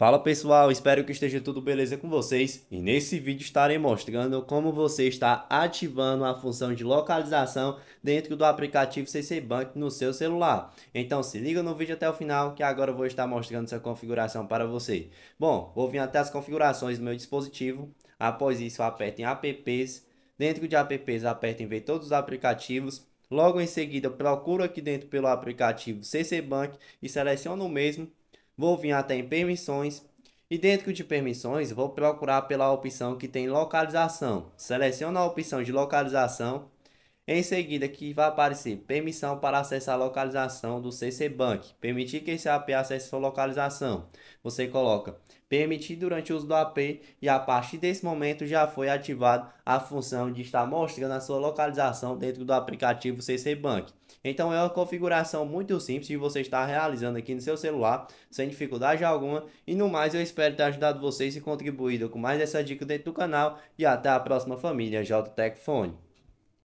Fala pessoal, espero que esteja tudo beleza com vocês e nesse vídeo estarei mostrando como você está ativando a função de localização dentro do aplicativo CC Bank no seu celular. Então se liga no vídeo até o final que agora eu vou estar mostrando essa configuração para você. Bom, vou vir até as configurações do meu dispositivo, após isso aperta em apps, dentro de apps aperta em ver todos os aplicativos Logo em seguida, procuro aqui dentro pelo aplicativo CC Bank e seleciono o mesmo Vou vir até em permissões e dentro de permissões vou procurar pela opção que tem localização. Seleciono a opção de localização em seguida, aqui vai aparecer permissão para acessar a localização do CC Bank. Permitir que esse AP acesse sua localização. Você coloca permitir durante o uso do AP e a partir desse momento já foi ativado a função de estar mostrando a sua localização dentro do aplicativo CC Bank. Então é uma configuração muito simples de você estar realizando aqui no seu celular, sem dificuldade alguma. E no mais, eu espero ter ajudado vocês e contribuído com mais essa dica dentro do canal. E até a próxima família JTech Fone.